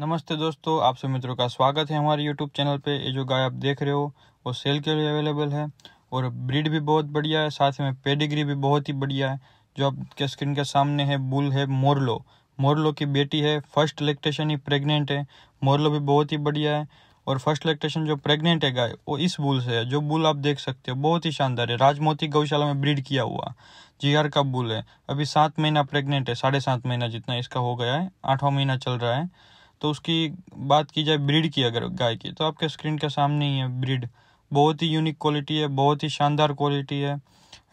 नमस्ते दोस्तों आप सभी मित्रों का स्वागत है हमारे यूट्यूब चैनल पे ये जो गाय आप देख रहे हो वो सेल के लिए अवेलेबल है और ब्रीड भी बहुत बढ़िया है साथ में पेडिग्री भी बहुत ही बढ़िया है जो आपके स्क्रीन के सामने है बुल है मोरलो मोरलो की बेटी है फर्स्ट इलेक्ट्रेशन ही प्रेग्नेंट है मोरलो भी बहुत ही बढ़िया है और फर्स्ट इलेक्ट्रेशन जो प्रेग्नेंट है गाय वो इस बुल से है जो बुल आप देख सकते हो बहुत ही शानदार है राजमोती गौशाला में ब्रीड किया हुआ जी आर का बुल है अभी सात महीना प्रेग्नेंट है साढ़े सात महीना जितना इसका हो गया है आठवां महीना चल रहा है तो उसकी बात की जाए ब्रीड की अगर गाय की तो आपके स्क्रीन के सामने ही है ब्रीड बहुत ही यूनिक क्वालिटी है बहुत ही शानदार क्वालिटी है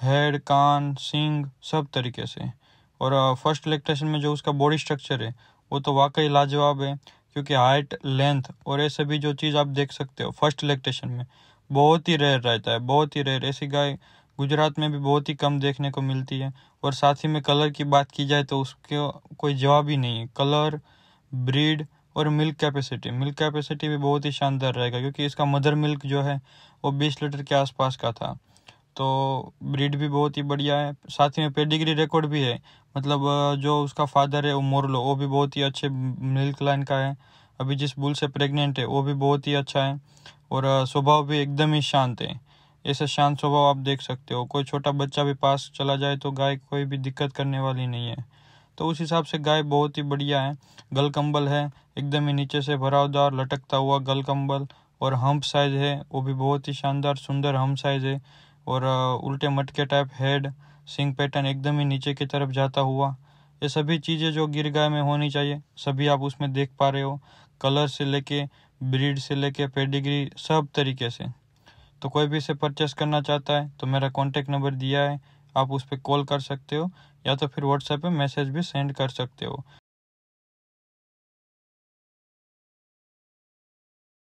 हेड कान सिंग सब तरीके से और फर्स्ट इलेक्ट्रेशन में जो उसका बॉडी स्ट्रक्चर है वो तो वाकई लाजवाब है क्योंकि हाइट लेंथ और ऐसे भी जो चीज़ आप देख सकते हो फर्स्ट इलेक्ट्रेशन में बहुत ही रेयर रहता है बहुत ही रेयर ऐसी गाय गुजरात में भी बहुत ही कम देखने को मिलती है और साथ ही में कलर की बात की जाए तो उसके कोई जवाब ही नहीं है कलर ब्रीड और मिल्क कैपेसिटी मिल्क कैपेसिटी भी बहुत ही शानदार रहेगा क्योंकि इसका मदर मिल्क जो है वो बीस लीटर के आसपास का था तो ब्रीड भी बहुत ही बढ़िया है साथ ही में पेडिग्री रिकॉर्ड भी है मतलब जो उसका फादर है वो मोरलो वो भी बहुत ही अच्छे मिल्क लाइन का है अभी जिस बुल से प्रेग्नेंट है वो भी बहुत ही अच्छा है और स्वभाव भी एकदम ही शांत है ऐसा शांत स्वभाव आप देख सकते हो कोई छोटा बच्चा भी पास चला जाए तो गाय कोई भी दिक्कत करने वाली नहीं है तो उस हिसाब से गाय बहुत ही बढ़िया है गल कंबल है एकदम ही नीचे से भरावदार लटकता हुआ गल कंबल और हम्प साइज है वो भी बहुत ही शानदार सुंदर हम्प साइज है और उल्टे मटके टाइप हेड सिंग पैटर्न एकदम ही नीचे की तरफ जाता हुआ ये सभी चीज़ें जो गिर गाय में होनी चाहिए सभी आप उसमें देख पा रहे हो कलर से लेके ब्रीड से लेके पेडिग्री सब तरीके से तो कोई भी इसे परचेस करना चाहता है तो मेरा कॉन्टेक्ट नंबर दिया है आप उस पर कॉल कर सकते हो या तो फिर व्हाट्सएप पे मैसेज भी सेंड कर सकते हो